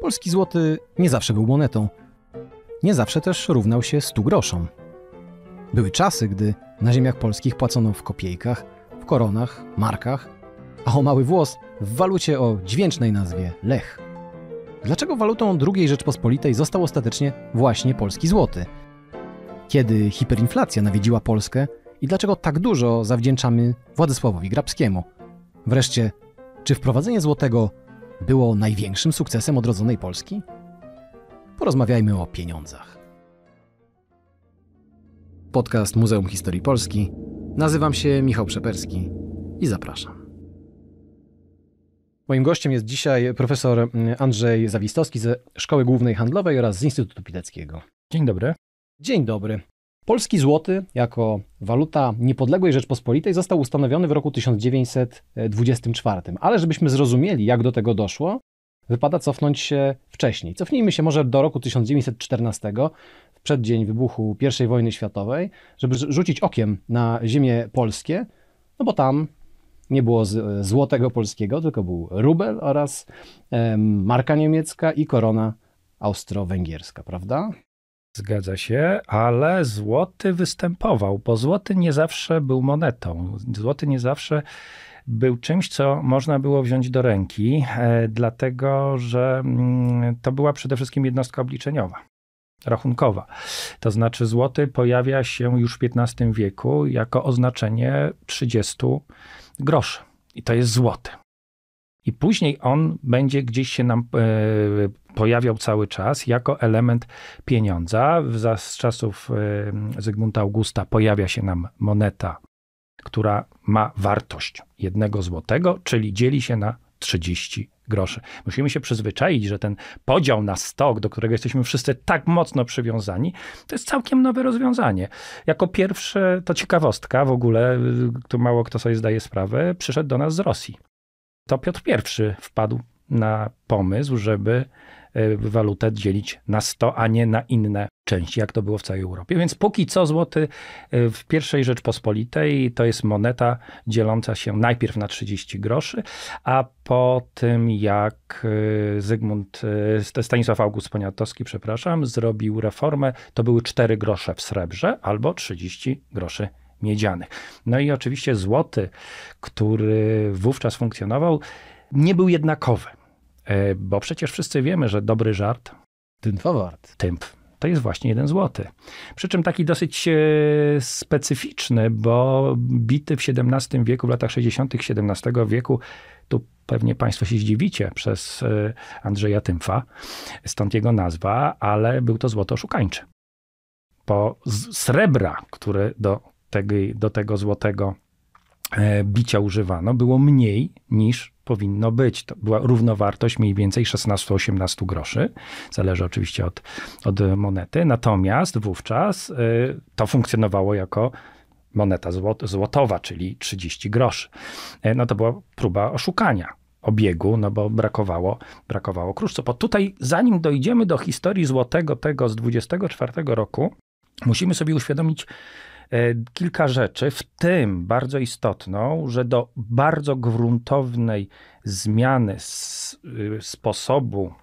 polski złoty nie zawsze był monetą. Nie zawsze też równał się 100 groszom. Były czasy, gdy na ziemiach polskich płacono w kopiejkach, w koronach, markach, a o mały włos w walucie o dźwięcznej nazwie lech. Dlaczego walutą II Rzeczpospolitej został ostatecznie właśnie polski złoty? Kiedy hiperinflacja nawiedziła Polskę i dlaczego tak dużo zawdzięczamy Władysławowi Grabskiemu? Wreszcie, czy wprowadzenie złotego było największym sukcesem odrodzonej Polski? Porozmawiajmy o pieniądzach. Podcast Muzeum Historii Polski. Nazywam się Michał Przeperski i zapraszam. Moim gościem jest dzisiaj profesor mm, Andrzej Zawistowski ze Szkoły Głównej Handlowej oraz z Instytutu Pileckiego. Dzień dobry. Dzień dobry. Polski złoty jako waluta niepodległej Rzeczpospolitej został ustanowiony w roku 1924. Ale żebyśmy zrozumieli, jak do tego doszło, wypada cofnąć się wcześniej. Cofnijmy się może do roku 1914, w przeddzień wybuchu I wojny światowej, żeby rzucić okiem na ziemię polskie, no bo tam nie było złotego polskiego, tylko był rubel oraz marka niemiecka i korona austro-węgierska, prawda? Zgadza się, ale złoty występował, bo złoty nie zawsze był monetą. Złoty nie zawsze był czymś, co można było wziąć do ręki, e, dlatego że mm, to była przede wszystkim jednostka obliczeniowa rachunkowa. To znaczy złoty pojawia się już w XV wieku jako oznaczenie 30 groszy. I to jest złoty. I później on będzie gdzieś się nam e, pojawiał cały czas jako element pieniądza. Z czasów y, Zygmunta Augusta pojawia się nam moneta, która ma wartość jednego złotego, czyli dzieli się na 30 groszy. Musimy się przyzwyczaić, że ten podział na stok, do którego jesteśmy wszyscy tak mocno przywiązani, to jest całkiem nowe rozwiązanie. Jako pierwsze, to ciekawostka w ogóle, y, tu mało kto sobie zdaje sprawę, przyszedł do nas z Rosji. To Piotr I wpadł na pomysł, żeby E, walutę dzielić na 100, a nie na inne części, jak to było w całej Europie. Więc póki co złoty e, w pierwszej Rzeczpospolitej to jest moneta dzieląca się najpierw na 30 groszy, a po tym jak e, Zygmunt, Stanisław August Poniatowski, przepraszam, zrobił reformę, to były 4 grosze w srebrze albo 30 groszy miedzianych. No i oczywiście złoty, który wówczas funkcjonował, nie był jednakowy. E, bo przecież wszyscy wiemy, że dobry żart. Tympa Tymp. To jest właśnie jeden złoty. Przy czym taki dosyć e, specyficzny, bo bity w XVII wieku, w latach 60. XVII wieku, tu pewnie Państwo się zdziwicie przez e, Andrzeja Tymfa, stąd jego nazwa, ale był to złoto szukańcze. Po srebra, które do tego, do tego złotego bicia używano, było mniej niż powinno być. To była równowartość mniej więcej 16-18 groszy, zależy oczywiście od, od monety. Natomiast wówczas y, to funkcjonowało jako moneta złotowa, czyli 30 groszy. Y, no to była próba oszukania obiegu, no bo brakowało, brakowało kruszcu. Bo tutaj, zanim dojdziemy do historii złotego tego z 24 roku, musimy sobie uświadomić E, kilka rzeczy, w tym bardzo istotną, że do bardzo gruntownej zmiany y, sposobu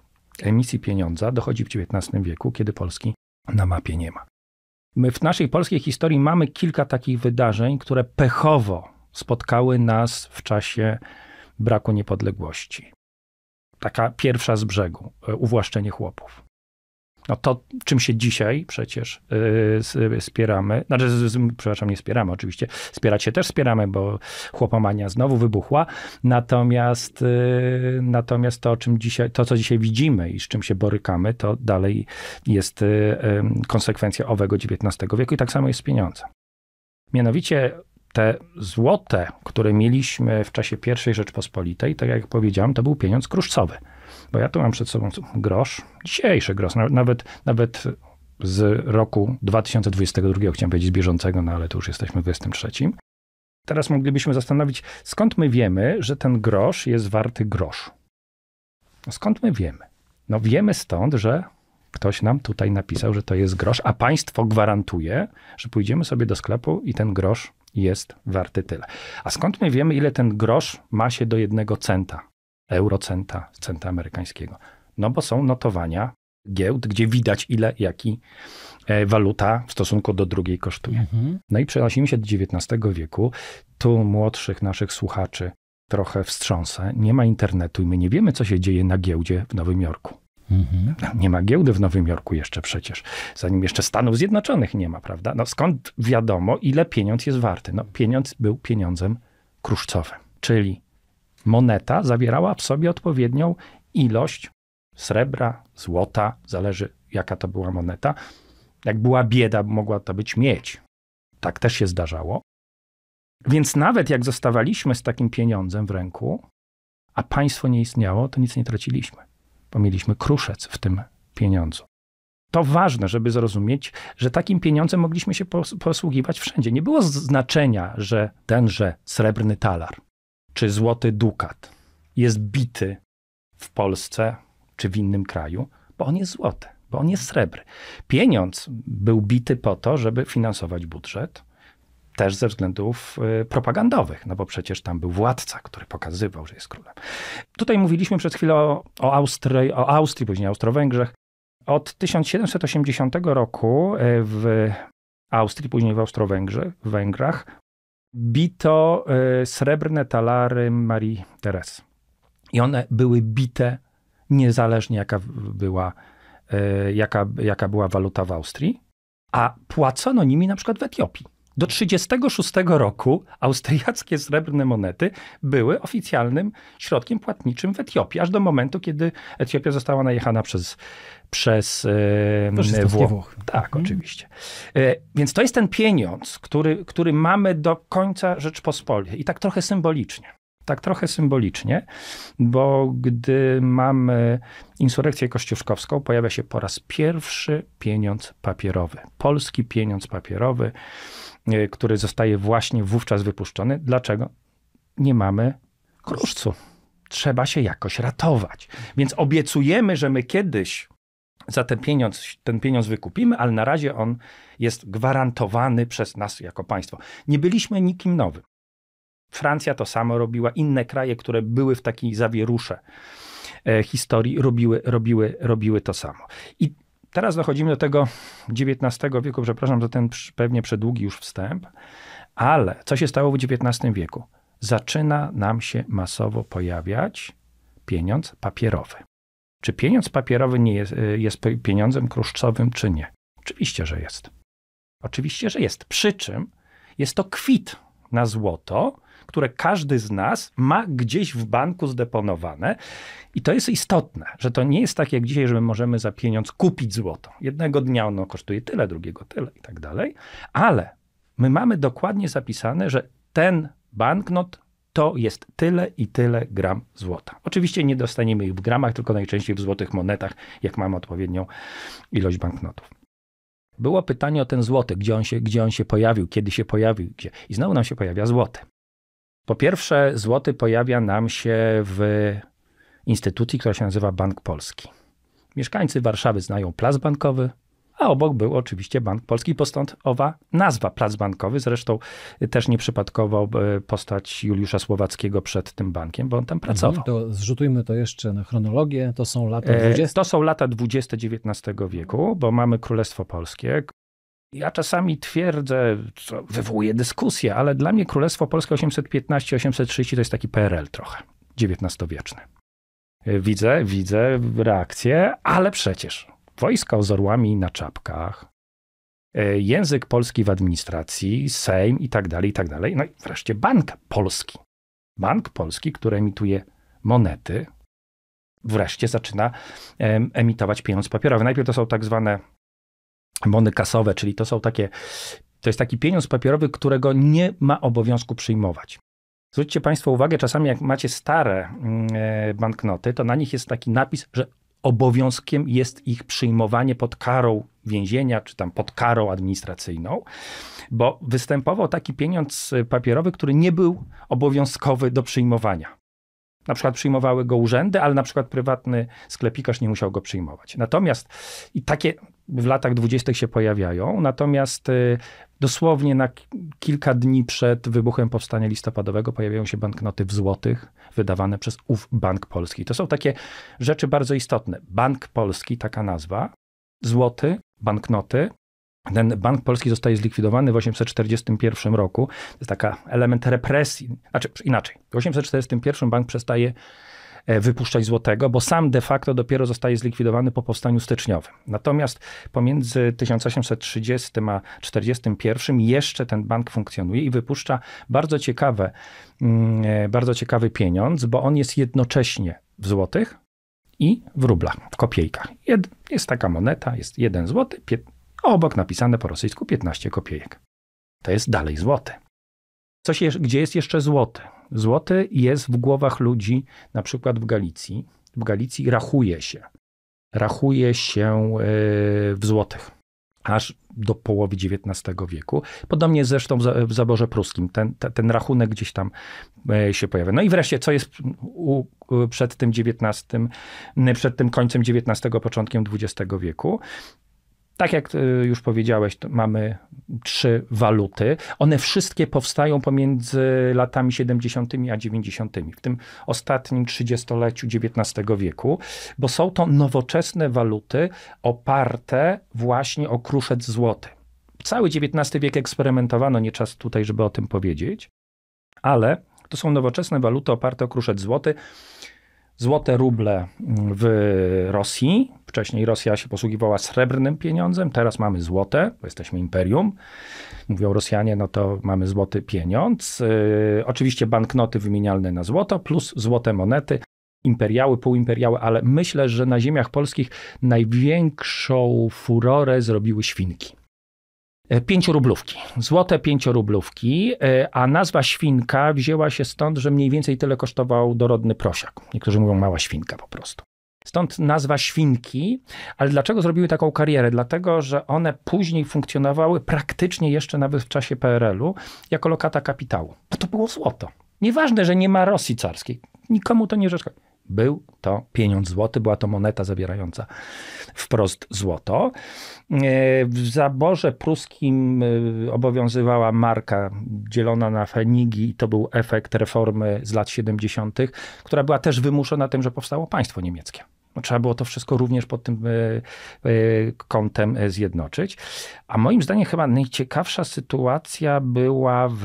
emisji pieniądza dochodzi w XIX wieku, kiedy Polski na mapie nie ma. My w naszej polskiej historii mamy kilka takich wydarzeń, które pechowo spotkały nas w czasie braku niepodległości. Taka pierwsza z brzegu, e, uwłaszczenie chłopów. No to, czym się dzisiaj przecież yy, spieramy, znaczy, z, z, przepraszam, nie spieramy oczywiście, spierać się też spieramy, bo chłopomania znowu wybuchła, natomiast, yy, natomiast to, czym dzisiaj, to, co dzisiaj widzimy i z czym się borykamy, to dalej jest yy, konsekwencja owego XIX wieku i tak samo jest z pieniądzem. Mianowicie te złote, które mieliśmy w czasie I Rzeczpospolitej, tak jak powiedziałem, to był pieniądz kruszcowy. Bo ja tu mam przed sobą grosz, dzisiejszy grosz, nawet, nawet z roku 2022, chciałem powiedzieć z bieżącego, no ale tu już jesteśmy w 2023. Teraz moglibyśmy zastanowić, skąd my wiemy, że ten grosz jest warty grosz. No skąd my wiemy? No wiemy stąd, że ktoś nam tutaj napisał, że to jest grosz, a państwo gwarantuje, że pójdziemy sobie do sklepu i ten grosz jest warty tyle. A skąd my wiemy, ile ten grosz ma się do jednego centa? eurocenta, centa amerykańskiego. No bo są notowania giełd, gdzie widać ile, jaki e, waluta w stosunku do drugiej kosztuje. Mhm. No i przenosimy się do XIX wieku. Tu młodszych naszych słuchaczy trochę wstrząsę. Nie ma internetu i my nie wiemy, co się dzieje na giełdzie w Nowym Jorku. Mhm. Nie ma giełdy w Nowym Jorku jeszcze przecież, zanim jeszcze Stanów Zjednoczonych nie ma, prawda? No skąd wiadomo, ile pieniądz jest warty? No pieniądz był pieniądzem kruszcowym, czyli moneta zawierała w sobie odpowiednią ilość srebra, złota, zależy jaka to była moneta. Jak była bieda, mogła to być miedź. Tak też się zdarzało. Więc nawet jak zostawaliśmy z takim pieniądzem w ręku, a państwo nie istniało, to nic nie traciliśmy, bo mieliśmy kruszec w tym pieniądzu. To ważne, żeby zrozumieć, że takim pieniądzem mogliśmy się posługiwać wszędzie. Nie było znaczenia, że tenże srebrny talar czy złoty dukat jest bity w Polsce czy w innym kraju, bo on jest złoty, bo on jest srebrny. Pieniądz był bity po to, żeby finansować budżet, też ze względów y, propagandowych, no bo przecież tam był władca, który pokazywał, że jest królem. Tutaj mówiliśmy przed chwilą o, Austrii, o Austrii, później Austro-Węgrzech. Od 1780 roku y, w Austrii, później w Austro-Węgrzech, bito e, srebrne talary Marii Teres. I one były bite niezależnie jaka była, e, jaka, jaka była waluta w Austrii, a płacono nimi na przykład w Etiopii. Do 1936 roku austriackie srebrne monety były oficjalnym środkiem płatniczym w Etiopii, aż do momentu, kiedy Etiopia została najechana przez przez yy, Włoch. Włoch. Tak, mhm. oczywiście. E, więc to jest ten pieniądz, który, który mamy do końca Rzeczpospolitej i tak trochę symbolicznie. Tak trochę symbolicznie, bo gdy mamy insurrekcję kościuszkowską, pojawia się po raz pierwszy pieniądz papierowy. Polski pieniądz papierowy, e, który zostaje właśnie wówczas wypuszczony. Dlaczego? Nie mamy kruszcu trzeba się jakoś ratować. Więc obiecujemy, że my kiedyś za ten pieniądz, ten pieniądz wykupimy, ale na razie on jest gwarantowany przez nas jako państwo. Nie byliśmy nikim nowym. Francja to samo robiła, inne kraje, które były w takiej zawierusze e, historii, robiły, robiły, robiły to samo. I teraz dochodzimy do tego XIX wieku, przepraszam za ten pewnie przedługi już wstęp, ale co się stało w XIX wieku? Zaczyna nam się masowo pojawiać pieniądz papierowy. Czy pieniądz papierowy nie jest, y, jest pieniądzem kruszcowym, czy nie? Oczywiście, że jest. Oczywiście, że jest. Przy czym jest to kwit na złoto, które każdy z nas ma gdzieś w banku zdeponowane. I to jest istotne, że to nie jest tak jak dzisiaj, że my możemy za pieniądz kupić złoto. Jednego dnia ono kosztuje tyle, drugiego tyle i tak dalej, ale my mamy dokładnie zapisane, że ten banknot to jest tyle i tyle gram złota. Oczywiście nie dostaniemy ich w gramach, tylko najczęściej w złotych monetach, jak mamy odpowiednią ilość banknotów. Było pytanie o ten złoty, gdzie on się, gdzie on się pojawił, kiedy się pojawił, gdzie. I znowu nam się pojawia złoty. Po pierwsze, złoty pojawia nam się w instytucji, która się nazywa Bank Polski. Mieszkańcy Warszawy znają plac bankowy, a obok był oczywiście Bank Polski, postąd owa nazwa, plac bankowy. Zresztą też nieprzypadkowo e, postać Juliusza Słowackiego przed tym bankiem, bo on tam pracował. No to zrzutujmy to jeszcze na chronologię, to są lata 20. E, to są lata 20 XIX wieku, bo mamy Królestwo Polskie, ja czasami twierdzę, co wywołuje dyskusję, ale dla mnie Królestwo Polskie 815-830 to jest taki PRL trochę, XIX-wieczny. E, widzę, widzę reakcję, ale przecież wojska z orłami na czapkach, e, język polski w administracji, Sejm i tak dalej, i tak dalej. No i wreszcie Bank Polski. Bank Polski, który emituje monety, wreszcie zaczyna emitować pieniądz papierowy. Najpierw to są tak zwane mony kasowe, czyli to są takie, to jest taki pieniądz papierowy, którego nie ma obowiązku przyjmować. Zwróćcie Państwo uwagę, czasami jak macie stare mm, e, banknoty, to na nich jest taki napis, że obowiązkiem jest ich przyjmowanie pod karą więzienia, czy tam pod karą administracyjną, bo występował taki pieniądz papierowy, który nie był obowiązkowy do przyjmowania. Na przykład przyjmowały go urzędy, ale na przykład prywatny sklepikarz nie musiał go przyjmować. Natomiast i takie w latach dwudziestych się pojawiają, natomiast y, dosłownie na kilka dni przed wybuchem powstania listopadowego pojawiają się banknoty w złotych wydawane przez ów Bank Polski. To są takie rzeczy bardzo istotne. Bank Polski, taka nazwa, złoty, banknoty. Ten Bank Polski zostaje zlikwidowany w 1841 roku. To jest taka element represji. Znaczy, inaczej. W 1841 bank przestaje E, wypuszczać złotego, bo sam de facto dopiero zostaje zlikwidowany po powstaniu styczniowym. Natomiast pomiędzy 1830 a 41 jeszcze ten bank funkcjonuje i wypuszcza bardzo ciekawe, mm, e, bardzo ciekawy pieniądz, bo on jest jednocześnie w złotych i w rublach, w kopiejkach. jest taka moneta, jest jeden złoty, obok napisane po rosyjsku 15 kopiejek. To jest dalej złoty. Coś, gdzie jest jeszcze złoty? Złoty jest w głowach ludzi, na przykład w Galicji. W Galicji rachuje się. Rachuje się e, w złotych aż do połowy XIX wieku. Podobnie zresztą w zaborze pruskim. Ten, ten rachunek gdzieś tam e, się pojawia. No i wreszcie, co jest u, przed tym XIX, przed tym końcem XIX, początkiem XX wieku? Tak jak y, już powiedziałeś, mamy trzy waluty. One wszystkie powstają pomiędzy latami 70. a 90., w tym ostatnim trzydziestoleciu XIX wieku, bo są to nowoczesne waluty oparte właśnie o kruszec złoty. Cały XIX wiek eksperymentowano, nie czas tutaj, żeby o tym powiedzieć, ale to są nowoczesne waluty oparte o kruszec złoty złote ruble w Rosji. Wcześniej Rosja się posługiwała srebrnym pieniądzem, teraz mamy złote, bo jesteśmy imperium. Mówią Rosjanie, no to mamy złoty pieniądz. Yy, oczywiście banknoty wymienialne na złoto, plus złote monety imperiały, półimperiały, ale myślę, że na ziemiach polskich największą furorę zrobiły świnki. E, pięciorublówki, złote pięciorublówki, e, a nazwa świnka wzięła się stąd, że mniej więcej tyle kosztował dorodny prosiak. Niektórzy mówią mała świnka po prostu. Stąd nazwa świnki, ale dlaczego zrobiły taką karierę? Dlatego, że one później funkcjonowały praktycznie jeszcze nawet w czasie PRL-u jako lokata kapitału. Bo no to było złoto. Nieważne, że nie ma Rosji carskiej. Nikomu to nie rzecz. Był to pieniądz złoty, była to moneta zawierająca wprost złoto. E, w zaborze pruskim e, obowiązywała marka dzielona na fenigi i to był efekt reformy z lat 70., która była też wymuszona tym, że powstało państwo niemieckie. No, trzeba było to wszystko również pod tym e, kątem zjednoczyć. A moim zdaniem chyba najciekawsza sytuacja była w,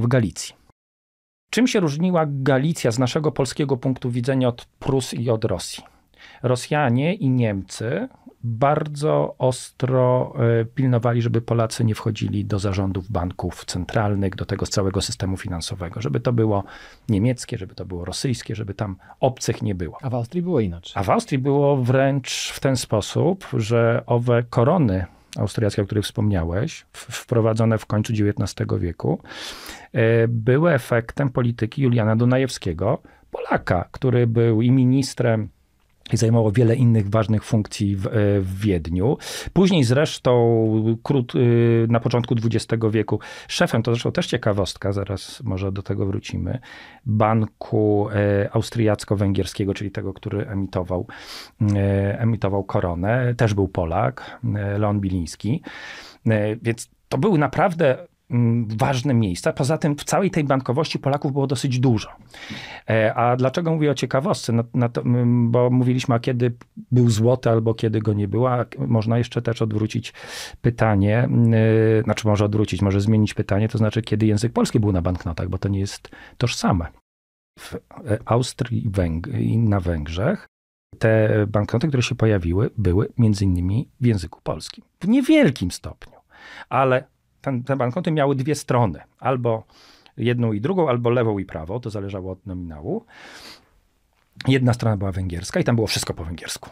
w Galicji Czym się różniła Galicja z naszego polskiego punktu widzenia od Prus i od Rosji? Rosjanie i Niemcy bardzo ostro e, pilnowali, żeby Polacy nie wchodzili do zarządów banków centralnych, do tego całego systemu finansowego, żeby to było niemieckie, żeby to było rosyjskie, żeby tam obcych nie było. A w Austrii było inaczej. A w Austrii było wręcz w ten sposób, że owe korony austriackie, o której wspomniałeś, wprowadzone w końcu XIX wieku, e, były efektem polityki Juliana Dunajewskiego, Polaka, który był i ministrem i zajmował wiele innych ważnych funkcji w, e, w, Wiedniu. Później zresztą krót, e, na początku XX wieku szefem, to zresztą też ciekawostka, zaraz może do tego wrócimy, banku e, austriacko-węgierskiego, czyli tego, który emitował, emitował koronę, też był Polak, Leon Biliński. Więc to był naprawdę Mm, ważne miejsca. Poza tym w całej tej bankowości Polaków było dosyć dużo. E, a dlaczego mówię o ciekawostce? No, no to, mm, bo mówiliśmy, a kiedy był złoty albo kiedy go nie było. Można jeszcze też odwrócić pytanie, mm, e, znaczy może odwrócić, może zmienić pytanie, to znaczy kiedy język polski był na banknotach, bo to nie jest tożsame. W e, Austrii i na Węgrzech te banknoty, które się pojawiły, były między innymi w języku polskim. W niewielkim stopniu ale ten, te banknoty miały dwie strony, albo jedną i drugą, albo lewą i prawą, to zależało od nominału. Jedna strona była węgierska i tam było wszystko po węgiersku.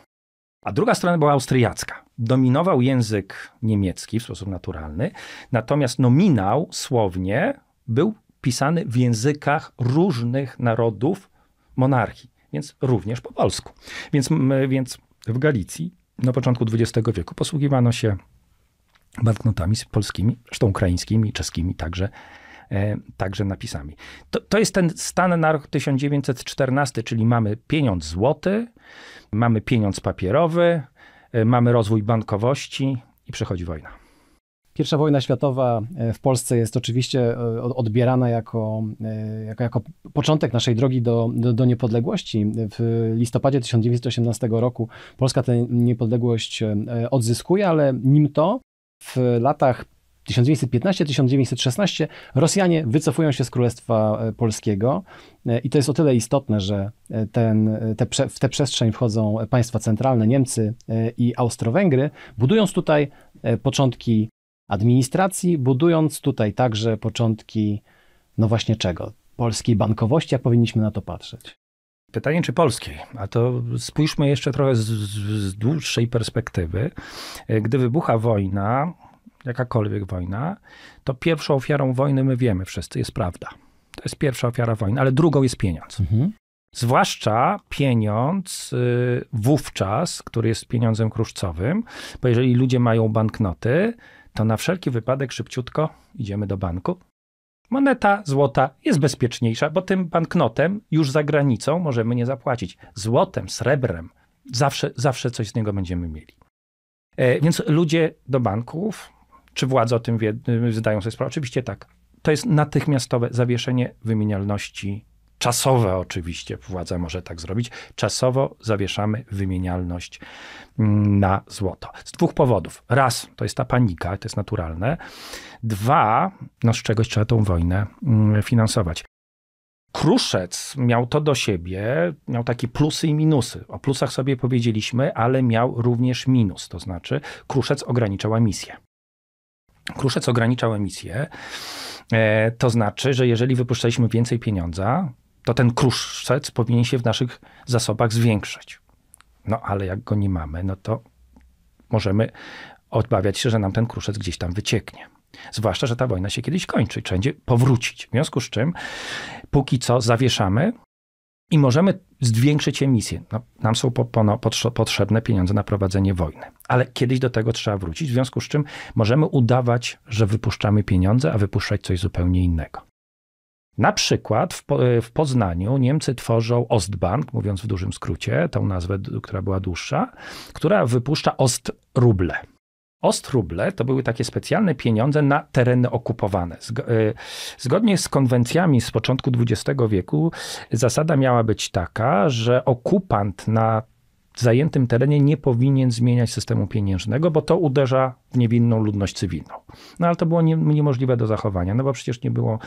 A druga strona była austriacka. Dominował język niemiecki w sposób naturalny, natomiast nominał słownie był pisany w językach różnych narodów monarchii, więc również po polsku. Więc, więc w Galicji na początku XX wieku posługiwano się banknotami polskimi, zresztą ukraińskimi, czeskimi także, e, także napisami. To, to jest ten stan na rok 1914, czyli mamy pieniądz złoty, mamy pieniądz papierowy, e, mamy rozwój bankowości i przychodzi wojna. Pierwsza wojna światowa e, w Polsce jest oczywiście odbierana jako, jako, jako początek naszej drogi do, do, do, niepodległości. W listopadzie 1918 roku Polska tę niepodległość odzyskuje, ale nim to w latach 1915-1916 Rosjanie wycofują się z Królestwa e, Polskiego e, i to jest o tyle istotne, że e, ten, te, w tę przestrzeń wchodzą państwa centralne, Niemcy i Austro-Węgry, budując tutaj początki administracji, budując tutaj także początki, no właśnie czego? Polskiej bankowości, jak powinniśmy na to patrzeć? Pytanie, czy polskiej? A to spójrzmy jeszcze trochę z, z dłuższej perspektywy. E, gdy wybucha wojna, jakakolwiek wojna, to pierwszą ofiarą wojny my wiemy wszyscy, jest prawda. To jest pierwsza ofiara wojny, ale drugą jest pieniądz. Mhm. Zwłaszcza pieniądz y, wówczas, który jest pieniądzem kruszcowym, bo jeżeli ludzie mają banknoty, to na wszelki wypadek szybciutko idziemy do banku, Moneta złota jest bezpieczniejsza, bo tym banknotem już za granicą możemy nie zapłacić. Złotem, srebrem zawsze, zawsze coś z niego będziemy mieli. E, więc ludzie do banków, czy władze o tym wie, zdają sobie sprawę? Oczywiście tak. To jest natychmiastowe zawieszenie wymienialności czasowe oczywiście, władza może tak zrobić, czasowo zawieszamy wymienialność mm, na złoto. Z dwóch powodów. Raz, to jest ta panika, to jest naturalne. Dwa, no z czegoś trzeba tą wojnę mm, finansować. Kruszec miał to do siebie, miał takie plusy i minusy. O plusach sobie powiedzieliśmy, ale miał również minus, to znaczy Kruszec ograniczał emisję. Kruszec ograniczał emisję, e, to znaczy, że jeżeli wypuszczaliśmy więcej pieniądza, to ten kruszec powinien się w naszych zasobach zwiększyć. No ale jak go nie mamy, no to możemy odbawiać się, że nam ten kruszec gdzieś tam wycieknie. Zwłaszcza, że ta wojna się kiedyś kończy i będzie powrócić. W związku z czym póki co zawieszamy i możemy zwiększyć emisję. No, nam są po, po, no, potrzebne pieniądze na prowadzenie wojny. Ale kiedyś do tego trzeba wrócić, w związku z czym możemy udawać, że wypuszczamy pieniądze, a wypuszczać coś zupełnie innego. Na przykład w, w Poznaniu Niemcy tworzą Ostbank, mówiąc w dużym skrócie, tą nazwę, która była dłuższa, która wypuszcza Ostruble. Ostruble to były takie specjalne pieniądze na tereny okupowane. Y, zgodnie z konwencjami z początku XX wieku, zasada miała być taka, że okupant na zajętym terenie nie powinien zmieniać systemu pieniężnego, bo to uderza w niewinną ludność cywilną. No ale to było nie, niemożliwe do zachowania, no bo przecież nie było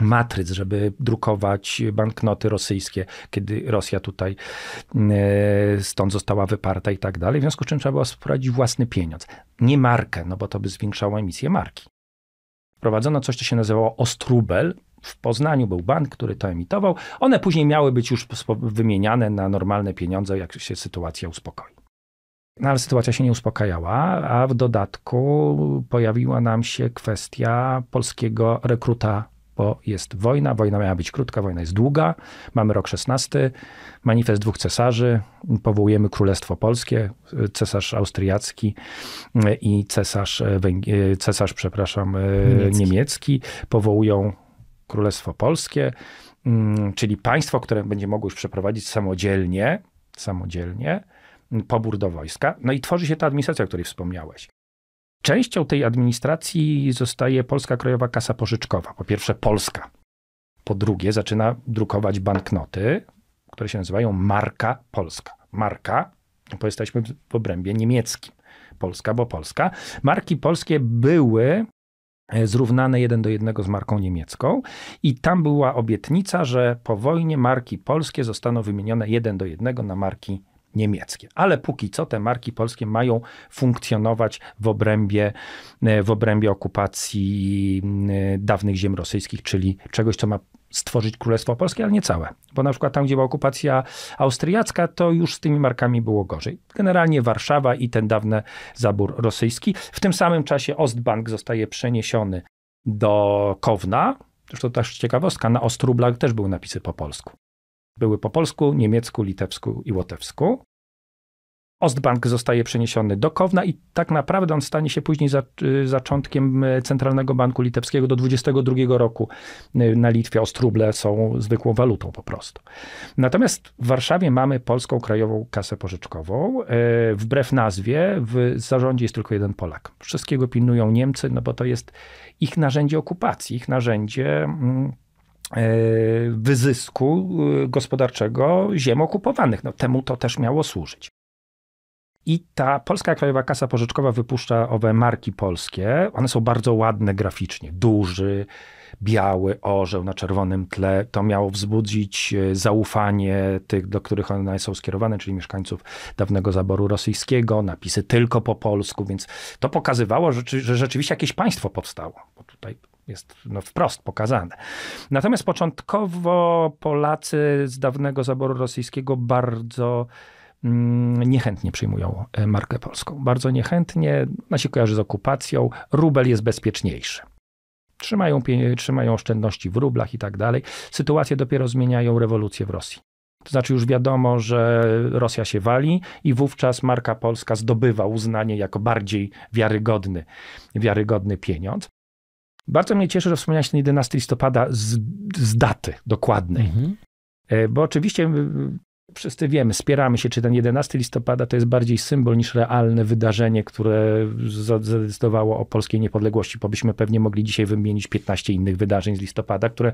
matryc, żeby drukować banknoty rosyjskie, kiedy Rosja tutaj e, stąd została wyparta i tak dalej. W związku z czym trzeba było sprowadzić własny pieniądz. Nie markę, no bo to by zwiększało emisję marki. Wprowadzono coś, co się nazywało Ostrubel. W Poznaniu był bank, który to emitował. One później miały być już wymieniane na normalne pieniądze, jak się sytuacja uspokoi. No ale sytuacja się nie uspokajała, a w dodatku pojawiła nam się kwestia polskiego rekruta bo jest wojna, wojna miała być krótka, wojna jest długa, mamy rok XVI, manifest dwóch cesarzy, powołujemy Królestwo Polskie, cesarz austriacki e, i cesarz, e, e, cesarz przepraszam, niemiecki. niemiecki, powołują Królestwo Polskie, mm, czyli państwo, które będzie mogło już przeprowadzić samodzielnie, samodzielnie, mm, pobór do wojska. No i tworzy się ta administracja, o której wspomniałeś. Częścią tej administracji zostaje Polska Krajowa Kasa Pożyczkowa. Po pierwsze, Polska. Po drugie, zaczyna drukować banknoty, które się nazywają Marka Polska. Marka, bo jesteśmy w obrębie niemieckim. Polska, bo Polska. Marki polskie były e, zrównane jeden do jednego z marką niemiecką i tam była obietnica, że po wojnie marki polskie zostaną wymienione jeden do jednego na marki niemieckie. Ale póki co te marki polskie mają funkcjonować w obrębie, e, w obrębie okupacji e, dawnych ziem rosyjskich, czyli czegoś, co ma stworzyć Królestwo Polskie, ale nie całe. Bo na przykład tam, gdzie była okupacja austriacka, to już z tymi markami było gorzej. Generalnie Warszawa i ten dawny zabór rosyjski. W tym samym czasie Ostbank zostaje przeniesiony do Kowna. Zresztą też ciekawostka, na Ostrublach też były napisy po polsku były po polsku, niemiecku, litewsku i łotewsku. Ostbank zostaje przeniesiony do Kowna i tak naprawdę on stanie się później za, y, zaczątkiem y, Centralnego Banku Litewskiego do 22 roku y, na Litwie. Ostruble są zwykłą walutą po prostu. Natomiast w Warszawie mamy Polską Krajową Kasę Pożyczkową. Wbrew nazwie w zarządzie jest tylko jeden Polak. Wszystkiego pilnują Niemcy, no bo to jest ich narzędzie okupacji, ich narzędzie... Mm, E, wyzysku e, gospodarczego ziem okupowanych. No, temu to też miało służyć. I ta Polska Krajowa Kasa Pożyczkowa wypuszcza owe marki polskie. One są bardzo ładne graficznie. Duży, biały orzeł na czerwonym tle. To miało wzbudzić e, zaufanie tych, do których one są skierowane, czyli mieszkańców dawnego zaboru rosyjskiego. Napisy tylko po polsku, więc to pokazywało, że, że rzeczywiście jakieś państwo powstało. Bo tutaj jest no, wprost pokazane. Natomiast początkowo Polacy z dawnego zaboru rosyjskiego bardzo mm, niechętnie przyjmują e, markę polską. Bardzo niechętnie, ona się kojarzy z okupacją, rubel jest bezpieczniejszy. Trzymają, trzymają oszczędności w rublach i tak dalej. Sytuację dopiero zmieniają rewolucje w Rosji. To znaczy już wiadomo, że Rosja się wali i wówczas marka polska zdobywa uznanie jako bardziej wiarygodny, wiarygodny pieniądz. Bardzo mnie cieszy, że wspomniałeś ten 11 listopada z, z daty dokładnej. Mhm. E, bo oczywiście e, wszyscy wiemy, spieramy się, czy ten 11 listopada to jest bardziej symbol niż realne wydarzenie, które zadecydowało o polskiej niepodległości, bo byśmy pewnie mogli dzisiaj wymienić 15 innych wydarzeń z listopada, które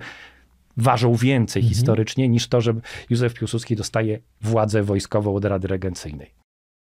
ważą więcej mhm. historycznie niż to, że Józef Piłsudski dostaje władzę wojskową od Rady Regencyjnej.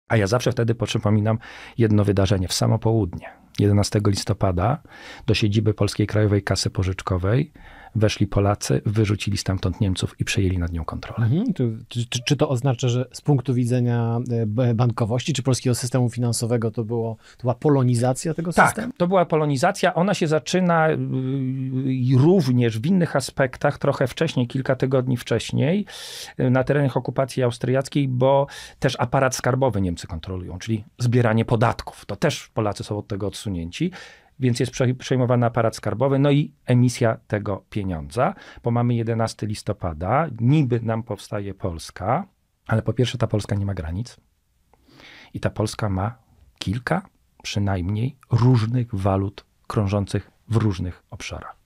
A ja zawsze wtedy przypominam jedno wydarzenie w samo południe. 11 listopada do siedziby Polskiej Krajowej Kasy Pożyczkowej weszli Polacy, wyrzucili stamtąd Niemców i przejęli nad nią kontrolę. Mhm. Czy, czy, czy, to oznacza, że z punktu widzenia e, bankowości czy polskiego systemu finansowego to, było, to była polonizacja tego tak, systemu? Tak, to była polonizacja. Ona się zaczyna y, y, również w innych aspektach trochę wcześniej, kilka tygodni wcześniej, y, na terenach okupacji austriackiej, bo też aparat skarbowy Niemcy kontrolują, czyli zbieranie podatków. To też Polacy są od tego odsunięci więc jest przejmowany aparat skarbowy, no i emisja tego pieniądza, bo mamy 11 listopada, niby nam powstaje Polska, ale po pierwsze ta Polska nie ma granic i ta Polska ma kilka przynajmniej różnych walut krążących w różnych obszarach.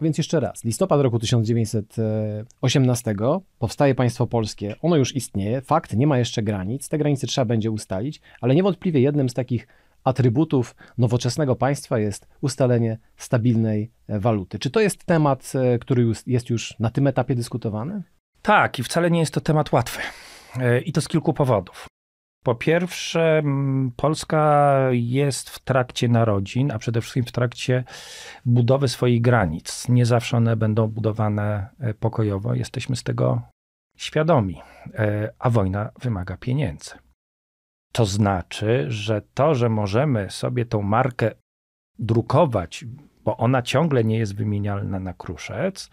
Więc jeszcze raz, listopad roku 1918 powstaje państwo polskie, ono już istnieje, fakt, nie ma jeszcze granic, te granice trzeba będzie ustalić, ale niewątpliwie jednym z takich atrybutów nowoczesnego państwa jest ustalenie stabilnej e, waluty. Czy to jest temat, e, który jest już na tym etapie dyskutowany? Tak, i wcale nie jest to temat łatwy. E, I to z kilku powodów. Po pierwsze, Polska jest w trakcie narodzin, a przede wszystkim w trakcie budowy swoich granic. Nie zawsze one będą budowane pokojowo, jesteśmy z tego świadomi, a wojna wymaga pieniędzy. To znaczy, że to, że możemy sobie tą markę drukować, bo ona ciągle nie jest wymienialna na kruszec,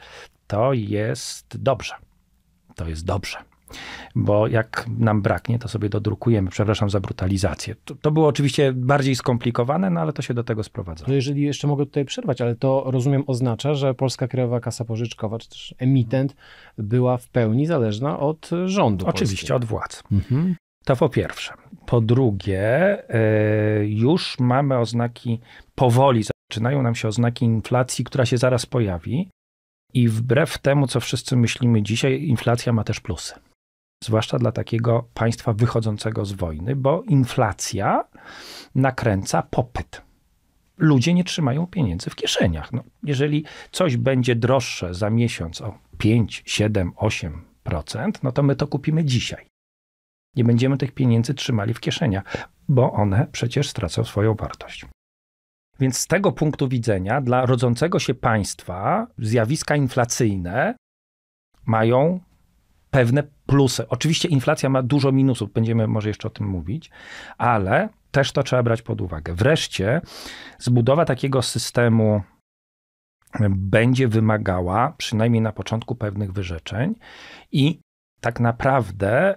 to jest dobrze. To jest dobrze. Bo jak nam braknie, to sobie dodrukujemy. Przepraszam za brutalizację. To, to było oczywiście bardziej skomplikowane, no ale to się do tego sprowadza. No jeżeli jeszcze mogę tutaj przerwać, ale to rozumiem oznacza, że Polska Krajowa Kasa Pożyczkowa, czy też emitent, była w pełni zależna od rządu. Oczywiście, polskiego. od władz. Mhm. To po pierwsze. Po drugie, e, już mamy oznaki, powoli zaczynają nam się oznaki inflacji, która się zaraz pojawi. I wbrew temu, co wszyscy myślimy dzisiaj, inflacja ma też plusy. Zwłaszcza dla takiego państwa wychodzącego z wojny, bo inflacja nakręca popyt. Ludzie nie trzymają pieniędzy w kieszeniach. No, jeżeli coś będzie droższe za miesiąc o 5, 7, 8%, no to my to kupimy dzisiaj. Nie będziemy tych pieniędzy trzymali w kieszeniach, bo one przecież stracą swoją wartość. Więc z tego punktu widzenia, dla rodzącego się państwa, zjawiska inflacyjne mają pewne plusy. Oczywiście inflacja ma dużo minusów, będziemy może jeszcze o tym mówić, ale też to trzeba brać pod uwagę. Wreszcie, zbudowa takiego systemu będzie wymagała, przynajmniej na początku, pewnych wyrzeczeń i tak naprawdę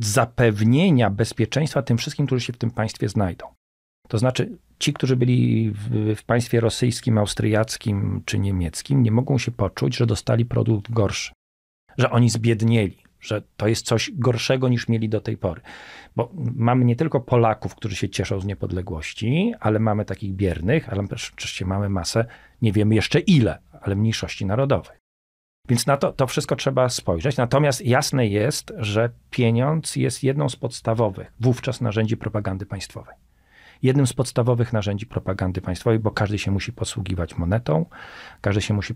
zapewnienia bezpieczeństwa tym wszystkim, którzy się w tym państwie znajdą. To znaczy, ci, którzy byli w, w państwie rosyjskim, austriackim czy niemieckim, nie mogą się poczuć, że dostali produkt gorszy, że oni zbiednieli, że to jest coś gorszego niż mieli do tej pory. Bo mamy nie tylko Polaków, którzy się cieszą z niepodległości, ale mamy takich biernych, ale też mamy masę, nie wiemy jeszcze ile, ale mniejszości narodowej. Więc na to, to wszystko trzeba spojrzeć. Natomiast jasne jest, że pieniądz jest jedną z podstawowych wówczas narzędzi propagandy państwowej. Jednym z podstawowych narzędzi propagandy państwowej, bo każdy się musi posługiwać monetą, każdy się musi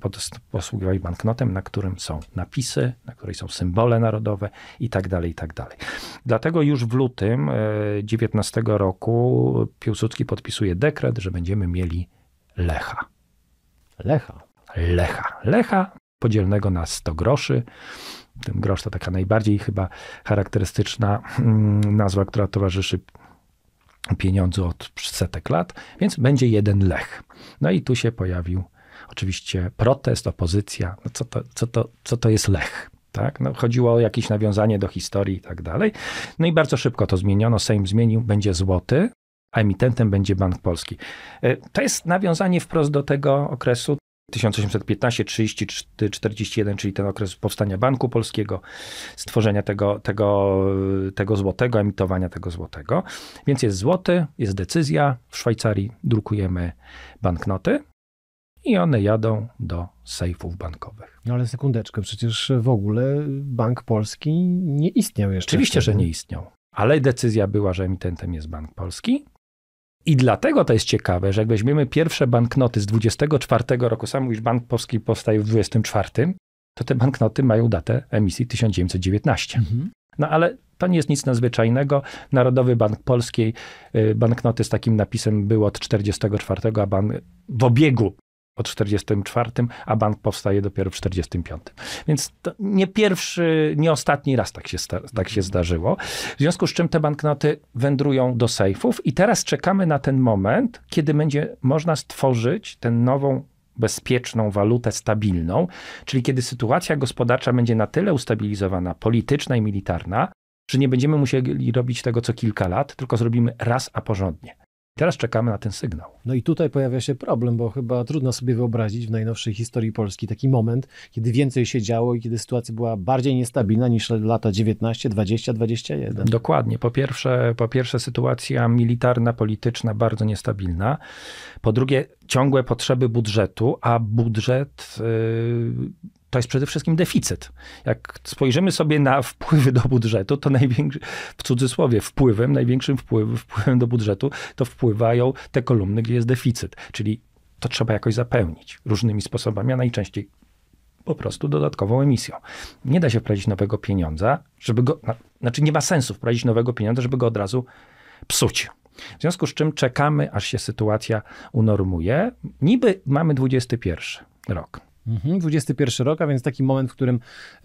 posługiwać banknotem, na którym są napisy, na której są symbole narodowe itd. Tak tak dalej. Dlatego już w lutym 19 e, roku Piłsudski podpisuje dekret, że będziemy mieli Lecha. Lecha. Lecha. Lecha podzielnego na 100 groszy. Ten grosz to taka najbardziej chyba charakterystyczna mm, nazwa, która towarzyszy pieniądzu od setek lat, więc będzie jeden lech. No i tu się pojawił oczywiście protest, opozycja. No co, to, co, to, co to jest lech? Tak? No, chodziło o jakieś nawiązanie do historii i tak dalej. No i bardzo szybko to zmieniono. Sejm zmienił, będzie złoty, a emitentem będzie Bank Polski. E, to jest nawiązanie wprost do tego okresu 1815-30-41, czyli ten okres powstania Banku Polskiego, stworzenia tego, tego, tego złotego, emitowania tego złotego. Więc jest złoty, jest decyzja. W Szwajcarii drukujemy banknoty i one jadą do sejfów bankowych. No ale sekundeczkę, przecież w ogóle Bank Polski nie istniał jeszcze. Oczywiście, wtedy. że nie istniał. Ale decyzja była, że emitentem jest Bank Polski, i dlatego to jest ciekawe, że jak weźmiemy pierwsze banknoty z 24 roku, sam już Bank Polski powstaje w 24, to te banknoty mają datę emisji 1919. Mhm. No ale to nie jest nic nadzwyczajnego. Narodowy Bank Polski, y, banknoty z takim napisem były od 44, a bank w obiegu od 44, a bank powstaje dopiero w 45. Więc to nie pierwszy, nie ostatni raz tak się, tak się mhm. zdarzyło. W związku z czym te banknoty wędrują do sejfów i teraz czekamy na ten moment, kiedy będzie można stworzyć tę nową bezpieczną walutę stabilną, czyli kiedy sytuacja gospodarcza będzie na tyle ustabilizowana, polityczna i militarna, że nie będziemy musieli robić tego co kilka lat, tylko zrobimy raz a porządnie. Teraz czekamy na ten sygnał. No i tutaj pojawia się problem, bo chyba trudno sobie wyobrazić w najnowszej historii Polski taki moment, kiedy więcej się działo i kiedy sytuacja była bardziej niestabilna niż lata 19, 20, 21. Dokładnie. Po pierwsze, po pierwsze sytuacja militarna, polityczna bardzo niestabilna. Po drugie ciągłe potrzeby budżetu, a budżet yy, to jest przede wszystkim deficyt. Jak spojrzymy sobie na wpływy do budżetu, to największy, w cudzysłowie, wpływem, największym wpływ, wpływem do budżetu, to wpływają te kolumny, gdzie jest deficyt. Czyli to trzeba jakoś zapełnić różnymi sposobami, a najczęściej po prostu dodatkową emisją. Nie da się wprowadzić nowego pieniądza, żeby go, znaczy nie ma sensu wprowadzić nowego pieniądza, żeby go od razu psuć. W związku z czym czekamy, aż się sytuacja unormuje. Niby mamy 21 rok. 21 mhm, rok, a więc taki moment, w którym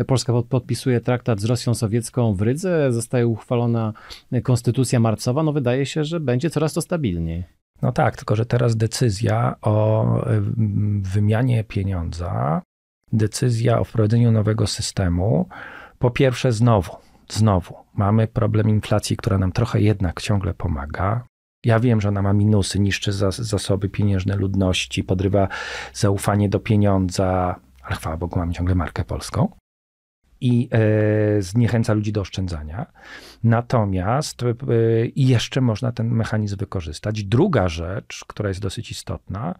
Polska podpisuje traktat z Rosją Sowiecką w Rydze, zostaje uchwalona konstytucja marcowa, no wydaje się, że będzie coraz to stabilniej. No tak, tylko że teraz decyzja o wymianie pieniądza, decyzja o wprowadzeniu nowego systemu, po pierwsze znowu, znowu mamy problem inflacji, która nam trochę jednak ciągle pomaga. Ja wiem, że ona ma minusy, niszczy zasoby pieniężne ludności, podrywa zaufanie do pieniądza, ale chwała Bogu mam ciągle markę polską i e, zniechęca ludzi do oszczędzania. Natomiast e, jeszcze można ten mechanizm wykorzystać. Druga rzecz, która jest dosyć istotna,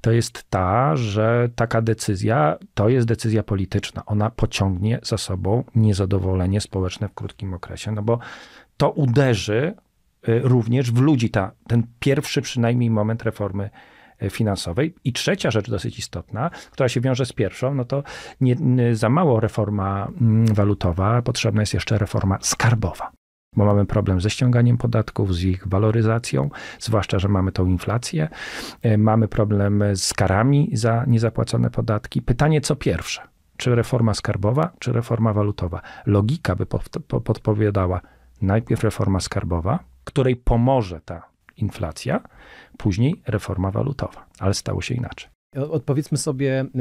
to jest ta, że taka decyzja to jest decyzja polityczna. Ona pociągnie za sobą niezadowolenie społeczne w krótkim okresie, no bo to uderzy E, również w ludzi ta, ten pierwszy przynajmniej moment reformy e, finansowej. I trzecia rzecz dosyć istotna, która się wiąże z pierwszą, no to nie, nie, za mało reforma mm, walutowa, potrzebna jest jeszcze reforma skarbowa. Bo mamy problem ze ściąganiem podatków, z ich waloryzacją, zwłaszcza, że mamy tą inflację. E, mamy problem z karami za niezapłacone podatki. Pytanie, co pierwsze? Czy reforma skarbowa, czy reforma walutowa? Logika by podpowiadała najpierw reforma skarbowa, której pomoże ta inflacja, później reforma walutowa, ale stało się inaczej. Odpowiedzmy sobie e,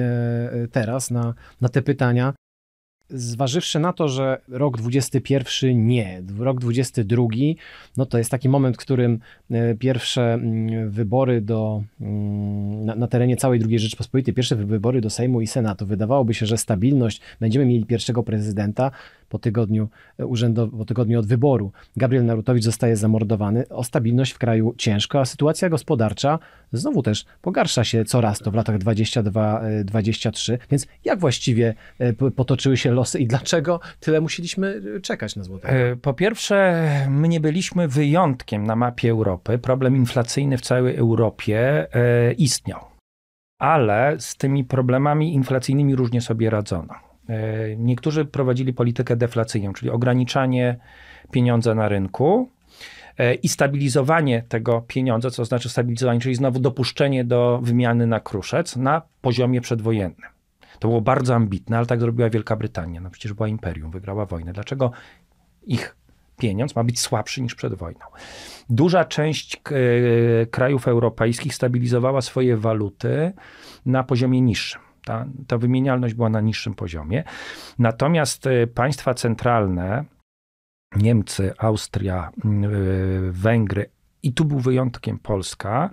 e, teraz na, na te pytania, zważywszy na to, że rok 21 nie, rok 22, no to jest taki moment, w którym e, pierwsze mm, wybory do, mm, na, na terenie całej II Rzeczypospolitej, pierwsze wybory do Sejmu i Senatu. Wydawałoby się, że stabilność, będziemy mieli pierwszego prezydenta po tygodniu, e, po tygodniu od wyboru. Gabriel Narutowicz zostaje zamordowany, o stabilność w kraju ciężko, a sytuacja gospodarcza znowu też pogarsza się coraz to w latach 22-23, e, więc jak właściwie potoczyły się losy i dlaczego tyle musieliśmy y, czekać na złotego? E, po pierwsze, my nie byliśmy wyjątkiem na mapie Europy. Problem inflacyjny w całej Europie e, istniał. Ale z tymi problemami inflacyjnymi różnie sobie radzono. E, niektórzy prowadzili politykę deflacyjną, czyli ograniczanie pieniądza na rynku, i stabilizowanie tego pieniądza, co znaczy stabilizowanie, czyli znowu dopuszczenie do wymiany na kruszec na poziomie przedwojennym. To było bardzo ambitne, ale tak zrobiła Wielka Brytania. No przecież była imperium, wygrała wojnę. Dlaczego ich pieniądz ma być słabszy niż przed wojną? Duża część e, krajów europejskich stabilizowała swoje waluty na poziomie niższym. Ta, ta wymienialność była na niższym poziomie. Natomiast e, państwa centralne, Niemcy, Austria, e, Węgry i tu był wyjątkiem Polska,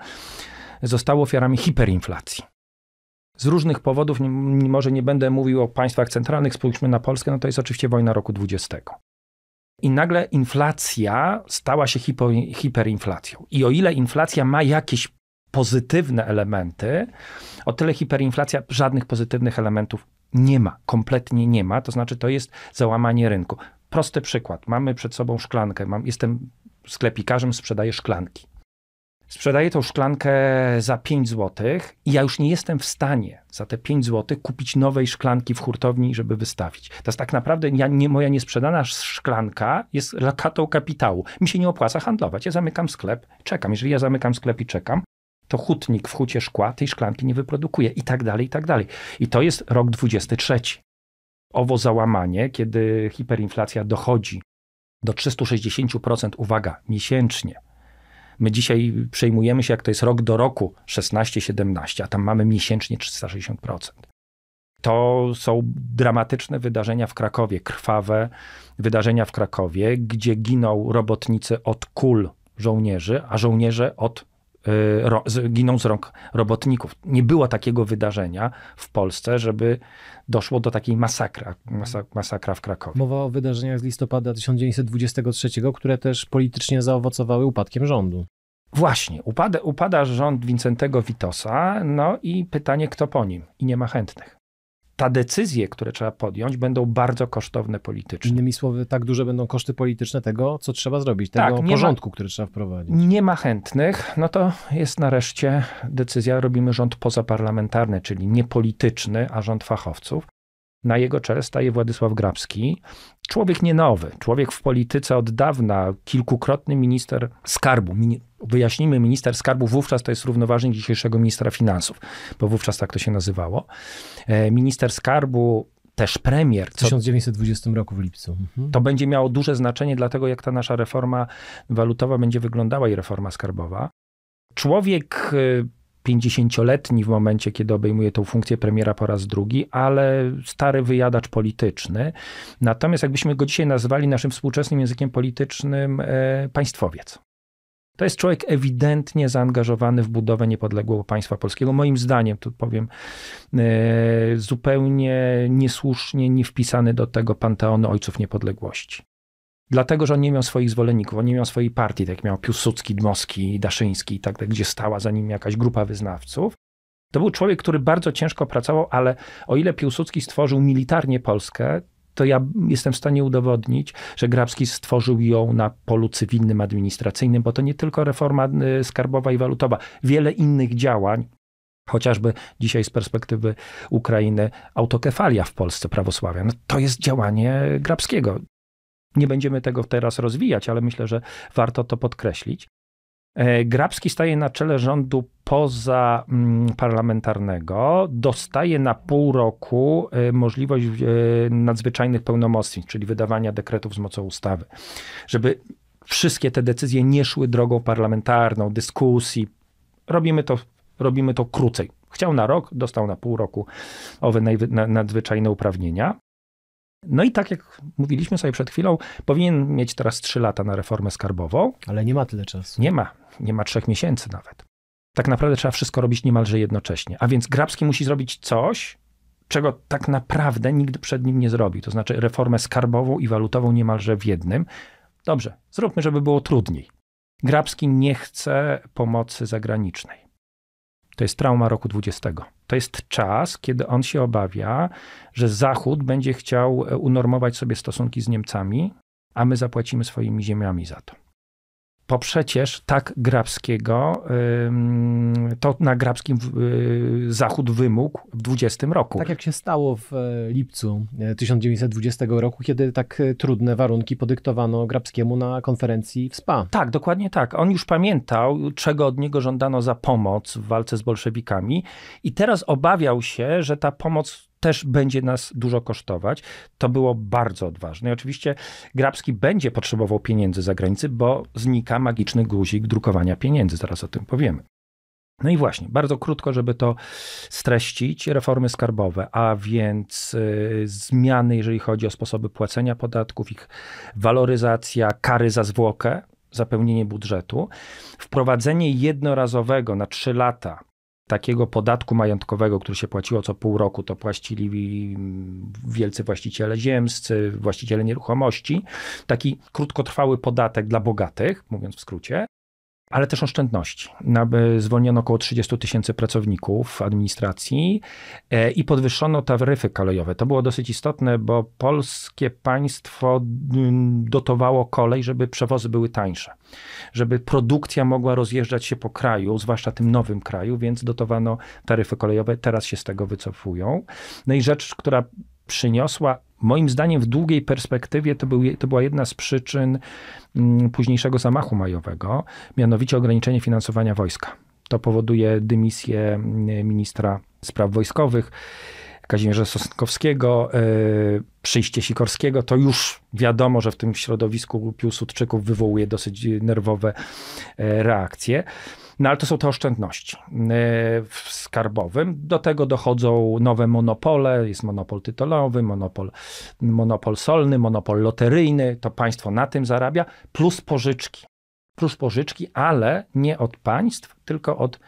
zostały ofiarami hiperinflacji z różnych powodów, mimo że nie będę mówił o państwach centralnych, spójrzmy na Polskę, no to jest oczywiście wojna roku 20. I nagle inflacja stała się hipo, hiperinflacją. I o ile inflacja ma jakieś pozytywne elementy, o tyle hiperinflacja żadnych pozytywnych elementów nie ma, kompletnie nie ma, to znaczy to jest załamanie rynku. Prosty przykład. Mamy przed sobą szklankę. Mam, jestem sklepikarzem, sprzedaję szklanki. Sprzedaję tą szklankę za 5 zł i ja już nie jestem w stanie za te 5 zł kupić nowej szklanki w hurtowni, żeby wystawić. To jest tak naprawdę ja, nie, moja niesprzedana szklanka jest lokatą kapitału. Mi się nie opłaca handlować. Ja zamykam sklep, czekam. Jeżeli ja zamykam sklep i czekam, to hutnik w hucie szkła tej szklanki nie wyprodukuje i tak dalej, i tak dalej. I to jest rok 23. Owo załamanie, kiedy hiperinflacja dochodzi do 360%, uwaga, miesięcznie My dzisiaj przejmujemy się, jak to jest rok do roku 16-17, a tam mamy miesięcznie 360%. To są dramatyczne wydarzenia w Krakowie, krwawe wydarzenia w Krakowie, gdzie giną robotnicy od kul żołnierzy, a żołnierze od Y, ro, giną z rąk robotników. Nie było takiego wydarzenia w Polsce, żeby doszło do takiej masakry, masak, masakra w Krakowie. Mowa o wydarzeniach z listopada 1923, które też politycznie zaowocowały upadkiem rządu. Właśnie, upada, upada rząd Wincentego Witosa, no i pytanie, kto po nim? I nie ma chętnych ta decyzje, które trzeba podjąć, będą bardzo kosztowne politycznie. Innymi słowy, tak duże będą koszty polityczne tego, co trzeba zrobić, tak, tego tak, porządku, ma, który trzeba wprowadzić. Nie ma chętnych, no to jest nareszcie decyzja, robimy rząd pozaparlamentarny, czyli nie polityczny, a rząd fachowców. Na jego czele staje Władysław Grabski, człowiek nie nowy, człowiek w polityce od dawna, kilkukrotny minister skarbu, wyjaśnijmy, minister skarbu wówczas to jest równoważnik dzisiejszego ministra finansów, bo wówczas tak to się nazywało. E, minister skarbu też premier. W 1920 roku w lipcu. Mhm. To będzie miało duże znaczenie dla tego, jak ta nasza reforma walutowa będzie wyglądała i reforma skarbowa. Człowiek 50-letni y, w momencie, kiedy obejmuje tą funkcję premiera po raz drugi, ale stary wyjadacz polityczny. Natomiast jakbyśmy go dzisiaj nazwali naszym współczesnym językiem politycznym, e, państwowiec. To jest człowiek ewidentnie zaangażowany w budowę niepodległego państwa polskiego. Moim zdaniem, tu powiem, e, zupełnie niesłusznie nie wpisany do tego panteonu ojców niepodległości. Dlatego, że on nie miał swoich zwolenników, on nie miał swojej partii, tak jak miał Piłsudski, Dmowski, Daszyński i tak, tak, gdzie stała za nim jakaś grupa wyznawców. To był człowiek, który bardzo ciężko pracował, ale o ile Piłsudski stworzył militarnie Polskę, to ja jestem w stanie udowodnić, że Grabski stworzył ją na polu cywilnym, administracyjnym, bo to nie tylko reforma y, skarbowa i walutowa, wiele innych działań. Chociażby dzisiaj z perspektywy Ukrainy autokefalia w Polsce prawosławia. No to jest działanie Grabskiego. Nie będziemy tego teraz rozwijać, ale myślę, że warto to podkreślić. E, Grabski staje na czele rządu pozaparlamentarnego, mm, dostaje na pół roku e, możliwość e, nadzwyczajnych pełnomocnic, czyli wydawania dekretów z mocą ustawy, żeby wszystkie te decyzje nie szły drogą parlamentarną, dyskusji. Robimy to, robimy to krócej. Chciał na rok, dostał na pół roku owe nadzwyczajne uprawnienia. No i tak jak mówiliśmy sobie przed chwilą, powinien mieć teraz 3 lata na reformę skarbową. Ale nie ma tyle czasu. Nie ma. Nie ma 3 miesięcy nawet. Tak naprawdę trzeba wszystko robić niemalże jednocześnie. A więc Grabski musi zrobić coś, czego tak naprawdę nigdy przed nim nie zrobił. To znaczy reformę skarbową i walutową niemalże w jednym. Dobrze, zróbmy, żeby było trudniej. Grabski nie chce pomocy zagranicznej. To jest trauma roku 20. To jest czas, kiedy on się obawia, że Zachód będzie chciał e, unormować sobie stosunki z Niemcami, a my zapłacimy swoimi ziemiami za to bo przecież tak Grabskiego, to na Grabskim y, Zachód wymógł w 20 roku. Tak jak się stało w e, lipcu 1920 e, roku, kiedy tak e, trudne warunki podyktowano Grabskiemu na konferencji w SPA. Tak, dokładnie tak. On już pamiętał, czego od niego żądano za pomoc w walce z bolszewikami i teraz obawiał się, że ta pomoc też będzie nas dużo kosztować. To było bardzo odważne. I oczywiście Grabski będzie potrzebował pieniędzy za granicę, bo znika magiczny guzik drukowania pieniędzy. Zaraz o tym powiemy. No i właśnie, bardzo krótko, żeby to streścić, reformy skarbowe, a więc y, zmiany, jeżeli chodzi o sposoby płacenia podatków, ich waloryzacja, kary za zwłokę, zapełnienie budżetu, wprowadzenie jednorazowego na trzy lata takiego podatku majątkowego, który się płaciło co pół roku, to płacili wielcy właściciele ziemscy, właściciele nieruchomości, taki krótkotrwały podatek dla bogatych, mówiąc w skrócie, ale też oszczędności. E, zwolniono około 30 tysięcy pracowników administracji e, i podwyższono taryfy kolejowe. To było dosyć istotne, bo polskie państwo mm, dotowało kolej, żeby przewozy były tańsze, żeby produkcja mogła rozjeżdżać się po kraju, zwłaszcza tym nowym kraju, więc dotowano taryfy kolejowe. Teraz się z tego wycofują. No i rzecz, która przyniosła moim zdaniem w długiej perspektywie to, był, to była jedna z przyczyn mm, późniejszego zamachu majowego, mianowicie ograniczenie finansowania wojska. To powoduje dymisję mm, ministra spraw wojskowych. Kazimierza Sosnkowskiego, yy, przyjście Sikorskiego, to już wiadomo, że w tym środowisku Piłsudczyków wywołuje dosyć nerwowe e, reakcje. No ale to są te oszczędności e, w skarbowym. Do tego dochodzą nowe monopole, jest monopol tytolowy, monopol, monopol solny, monopol loteryjny, to państwo na tym zarabia, plus pożyczki. Plus pożyczki, ale nie od państw, tylko od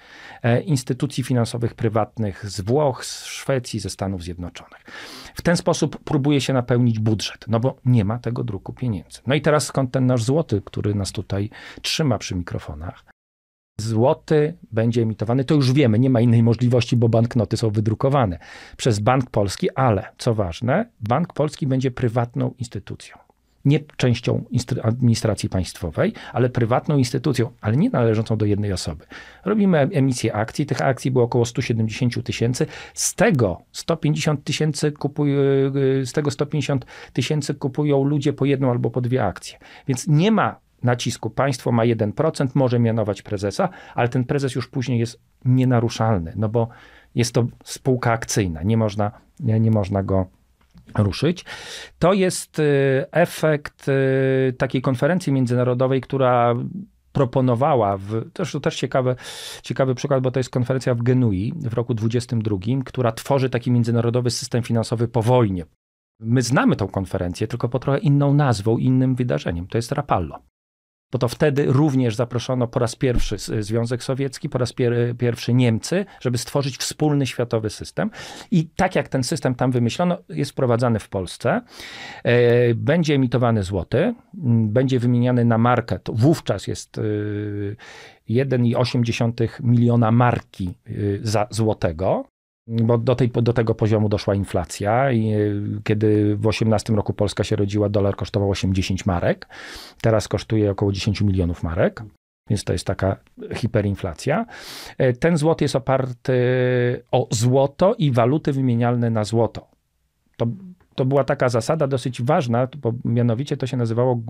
e, instytucji finansowych prywatnych z Włoch, z Szwecji, ze Stanów Zjednoczonych. W ten sposób próbuje się napełnić budżet, no bo nie ma tego druku pieniędzy. No i teraz skąd ten nasz złoty, który nas tutaj trzyma przy mikrofonach? Złoty będzie emitowany, to już wiemy, nie ma innej możliwości, bo banknoty są wydrukowane przez Bank Polski, ale co ważne, Bank Polski będzie prywatną instytucją. Nie częścią administracji państwowej, ale prywatną instytucją, ale nie należącą do jednej osoby. Robimy emisję akcji, tych akcji było około 170 tysięcy, z tego 150 tysięcy kupują, y, z tego 150 tysięcy kupują ludzie po jedną albo po dwie akcje. Więc nie ma nacisku. Państwo ma 1%, może mianować prezesa, ale ten prezes już później jest nienaruszalny, no bo jest to spółka akcyjna, nie można, nie, nie można go ruszyć. To jest y, efekt y, takiej konferencji międzynarodowej, która proponowała, w, to też ciekawy ciekawy przykład, bo to jest konferencja w Genui w roku 2022, która tworzy taki międzynarodowy system finansowy po wojnie. My znamy tą konferencję, tylko po trochę inną nazwą, innym wydarzeniem. To jest Rapallo bo to wtedy również zaproszono po raz pierwszy Związek Sowiecki, po raz pier pierwszy Niemcy, żeby stworzyć wspólny światowy system. I tak jak ten system tam wymyślono, jest wprowadzany w Polsce. E, będzie emitowany złoty, będzie wymieniany na markę. To wówczas jest 1,8 e, miliona marki e, za złotego bo do, tej, do tego poziomu doszła inflacja i e, kiedy w 18 roku Polska się rodziła, dolar kosztował 80 marek, teraz kosztuje około 10 milionów marek. Więc to jest taka hiperinflacja. E, ten złoty jest oparty e, o złoto i waluty wymienialne na złoto. To, to była taka zasada dosyć ważna, bo mianowicie to się nazywało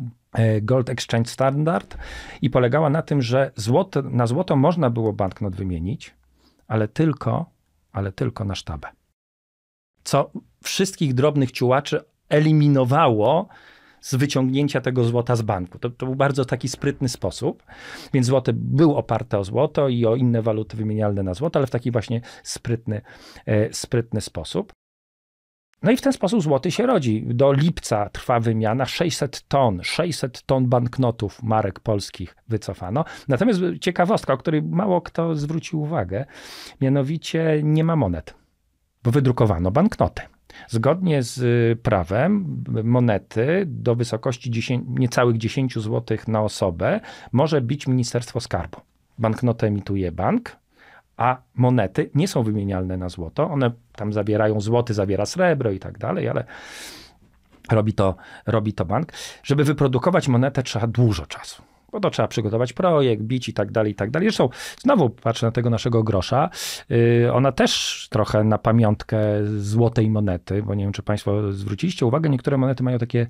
Gold Exchange Standard i polegała na tym, że złot na złoto można było banknot wymienić, ale tylko ale tylko na sztabę. Co wszystkich drobnych ciułaczy eliminowało z wyciągnięcia tego złota z banku. To, to, był bardzo taki sprytny sposób, więc złoty był oparte o złoto i o inne waluty wymienialne na złoto, ale w taki właśnie sprytny, e, sprytny sposób. No i w ten sposób złoty się rodzi. Do lipca trwa wymiana 600 ton, 600 ton banknotów marek polskich wycofano. Natomiast ciekawostka, o której mało kto zwrócił uwagę, mianowicie nie ma monet, bo wydrukowano banknoty. Zgodnie z y, prawem monety do wysokości 10, niecałych 10 zł na osobę może być Ministerstwo Skarbu. Banknotę emituje bank, a monety nie są wymienialne na złoto. One tam zawierają złoty, zawiera srebro i tak dalej, ale robi to, robi to bank. Żeby wyprodukować monetę trzeba dużo czasu bo to trzeba przygotować projekt, bić i tak dalej, i tak dalej. Zresztą znowu patrzę na tego naszego grosza. Yy, ona też trochę na pamiątkę złotej monety, bo nie wiem, czy Państwo zwróciliście uwagę, niektóre monety mają takie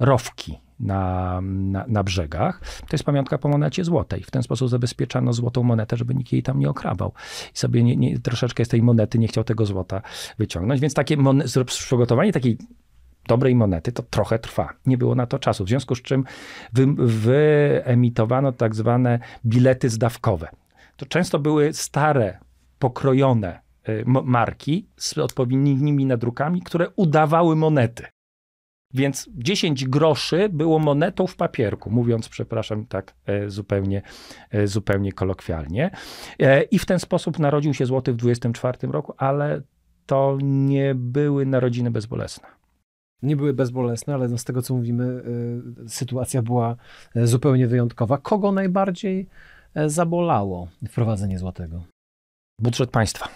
rowki na, na, na, brzegach. To jest pamiątka po monecie złotej. W ten sposób zabezpieczano złotą monetę, żeby nikt jej tam nie okrabał. I sobie nie, nie, troszeczkę z tej monety nie chciał tego złota wyciągnąć. Więc takie mon- przygotowanie takiej dobrej monety to trochę trwa. Nie było na to czasu. W związku z czym wy, wyemitowano tak zwane bilety zdawkowe. To często były stare, pokrojone y, marki z odpowiednimi nadrukami, które udawały monety. Więc 10 groszy było monetą w papierku, mówiąc, przepraszam, tak e, zupełnie, e, zupełnie kolokwialnie. E, I w ten sposób narodził się złoty w 24 roku, ale to nie były narodziny bezbolesne. Nie były bezbolesne, ale no z tego co mówimy, sytuacja była zupełnie wyjątkowa. Kogo najbardziej zabolało wprowadzenie złotego? Budżet państwa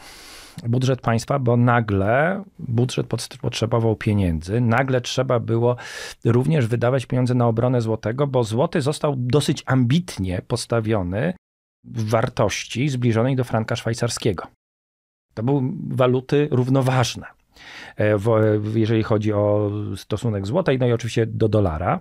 budżet państwa, bo nagle budżet potrzebował pieniędzy, nagle trzeba było również wydawać pieniądze na obronę złotego, bo złoty został dosyć ambitnie postawiony w wartości zbliżonej do franka szwajcarskiego. To były waluty równoważne, e, e, jeżeli chodzi o stosunek złotej, no i oczywiście do dolara.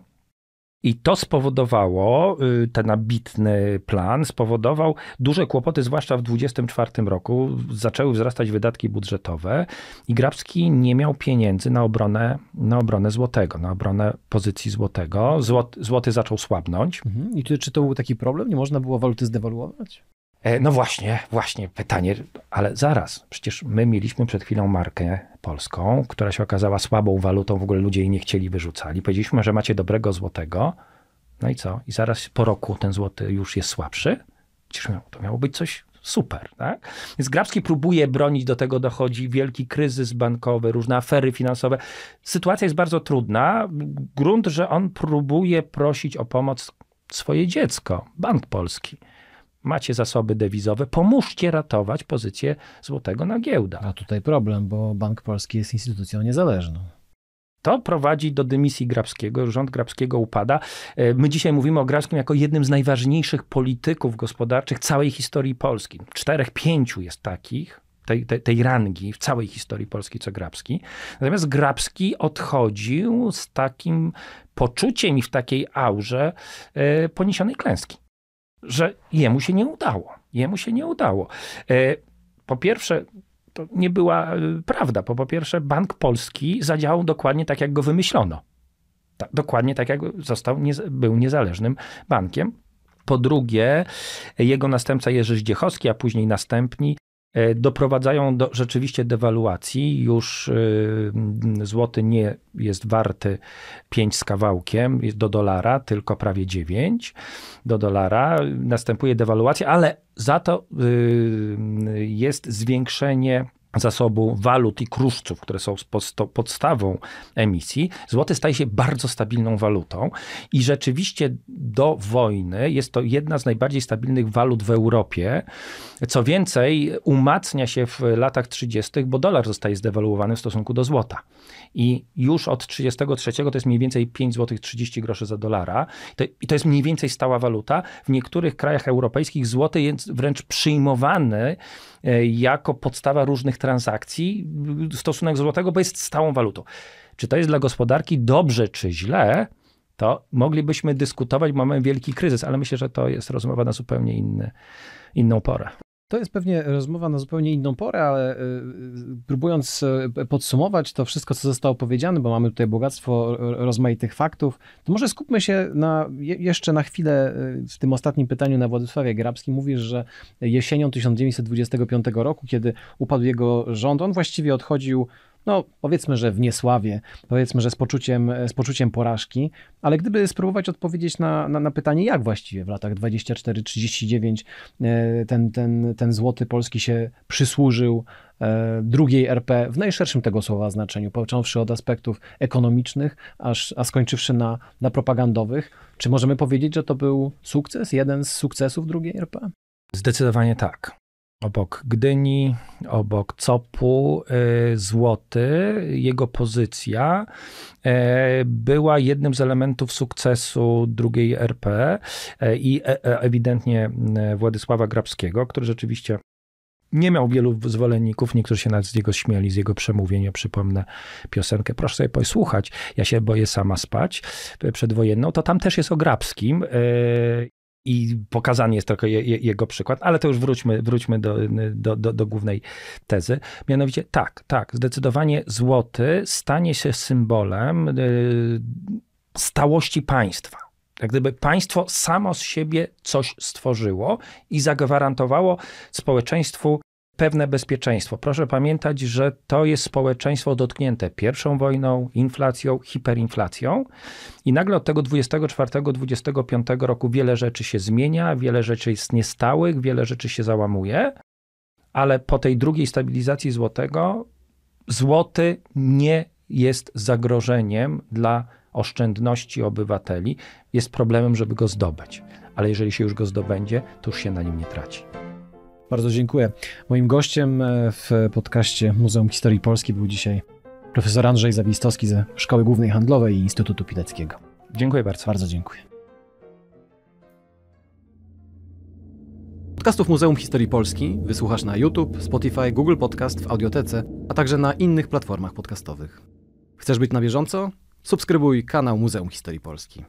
I to spowodowało, y, ten ambitny plan spowodował duże kłopoty, zwłaszcza w 2024 roku. Zaczęły wzrastać wydatki budżetowe i Grabski nie miał pieniędzy na obronę, na obronę złotego, na obronę pozycji złotego. Złot, złoty zaczął słabnąć. Mhm. I czy, czy to był taki problem? Nie można było waluty zdewaluować? E, no właśnie, właśnie pytanie, ale zaraz, przecież my mieliśmy przed chwilą markę polską, która się okazała słabą walutą, w ogóle ludzie jej nie chcieli wyrzucali. Powiedzieliśmy, że macie dobrego złotego, no i co? I zaraz po roku ten złoty już jest słabszy? Przecież to miało być coś super, tak? Więc Grabski próbuje bronić, do tego dochodzi wielki kryzys bankowy, różne afery finansowe. Sytuacja jest bardzo trudna. Grunt, że on próbuje prosić o pomoc swoje dziecko, Bank Polski macie zasoby dewizowe, pomóżcie ratować pozycję złotego na giełdach. A tutaj problem, bo Bank Polski jest instytucją niezależną. To prowadzi do dymisji Grabskiego, rząd Grabskiego upada. E, my dzisiaj mówimy o Grabskim jako jednym z najważniejszych polityków gospodarczych całej historii Polski. Czterech, pięciu jest takich, tej, tej, tej, rangi w całej historii Polski co Grabski. Natomiast Grabski odchodził z takim poczuciem i w takiej aurze e, poniesionej klęski że jemu się nie udało. Jemu się nie udało. E, po pierwsze, to nie była e, prawda, bo po pierwsze Bank Polski zadziałał dokładnie tak, jak go wymyślono. Tak, dokładnie tak, jak został, nie, był niezależnym bankiem. Po drugie, jego następca Jerzy Zdziechowski, a później następni, E, doprowadzają do rzeczywiście dewaluacji. Już e, złoty nie jest warty 5 z kawałkiem do dolara, tylko prawie 9 do dolara. Następuje dewaluacja, ale za to y, jest zwiększenie zasobu walut i kruszców, które są podstawą emisji, złoty staje się bardzo stabilną walutą i rzeczywiście do wojny jest to jedna z najbardziej stabilnych walut w Europie. Co więcej, umacnia się w latach 30., bo dolar zostaje zdewaluowany w stosunku do złota. I już od 33 to jest mniej więcej 5 zł 30 groszy za dolara. To, I to jest mniej więcej stała waluta. W niektórych krajach europejskich złoty jest wręcz przyjmowany E, jako podstawa różnych transakcji stosunek złotego, bo jest stałą walutą. Czy to jest dla gospodarki dobrze czy źle, to moglibyśmy dyskutować, mamy wielki kryzys, ale myślę, że to jest rozmowa na zupełnie inny, inną porę. To jest pewnie rozmowa na zupełnie inną porę, ale y, y, próbując y, podsumować to wszystko, co zostało powiedziane, bo mamy tutaj bogactwo rozmaitych faktów, to może skupmy się na, jeszcze na chwilę w tym ostatnim pytaniu na Władysławie Grabskim. Mówisz, że jesienią 1925 roku, kiedy upadł jego rząd, on właściwie odchodził no powiedzmy, że w niesławie, powiedzmy, że z poczuciem, z poczuciem porażki, ale gdyby spróbować odpowiedzieć na, na, na pytanie, jak właściwie w latach 24-39 e, ten, ten, ten złoty polski się przysłużył e, drugiej RP w najszerszym tego słowa znaczeniu, począwszy od aspektów ekonomicznych, aż, a skończywszy na, na propagandowych. Czy możemy powiedzieć, że to był sukces, jeden z sukcesów drugiej RP? Zdecydowanie tak obok Gdyni, obok Copu, y, złoty, jego pozycja y, była jednym z elementów sukcesu drugiej RP y, i e, e, ewidentnie Władysława Grabskiego, który rzeczywiście nie miał wielu zwolenników, niektórzy się nawet z niego śmieli, z jego przemówienia. Przypomnę piosenkę, proszę sobie posłuchać, ja się boję sama spać, przedwojenną. To tam też jest o Grabskim i pokazany jest tylko je, je, jego przykład, ale to już wróćmy, wróćmy do, do, do, do, głównej tezy. Mianowicie tak, tak, zdecydowanie złoty stanie się symbolem y, stałości państwa. Jak gdyby państwo samo z siebie coś stworzyło i zagwarantowało społeczeństwu pewne bezpieczeństwo. Proszę pamiętać, że to jest społeczeństwo dotknięte pierwszą wojną, inflacją, hiperinflacją i nagle od tego 24-25 roku wiele rzeczy się zmienia, wiele rzeczy jest niestałych, wiele rzeczy się załamuje, ale po tej drugiej stabilizacji złotego złoty nie jest zagrożeniem dla oszczędności obywateli, jest problemem, żeby go zdobyć. Ale jeżeli się już go zdobędzie, to już się na nim nie traci. Bardzo dziękuję. Moim gościem e, w podcaście Muzeum Historii Polski był dzisiaj profesor Andrzej Zawistowski ze Szkoły Głównej Handlowej i Instytutu Pileckiego. Dziękuję bardzo. Bardzo dziękuję. Podcastów Muzeum Historii Polski wysłuchasz na YouTube, Spotify, Google Podcast, w Audiotece, a także na innych platformach podcastowych. Chcesz być na bieżąco? Subskrybuj kanał Muzeum Historii Polski.